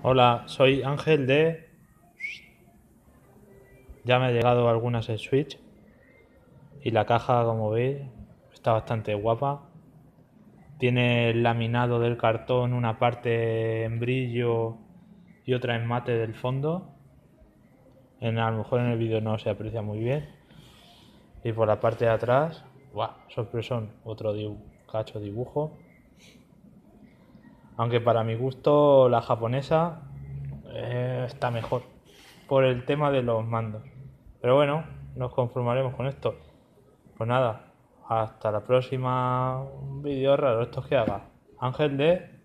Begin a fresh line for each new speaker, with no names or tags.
Hola, soy Ángel de... Ya me ha llegado algunas en Switch. Y la caja, como veis, está bastante guapa. Tiene el laminado del cartón, una parte en brillo y otra en mate del fondo. En, a lo mejor en el vídeo no se aprecia muy bien. Y por la parte de atrás, ¡guau! Sorpresón, otro cacho dibujo. Aunque para mi gusto la japonesa eh, está mejor por el tema de los mandos. Pero bueno, nos conformaremos con esto. Pues nada, hasta la próxima. Un vídeo raro, estos que haga. Ángel de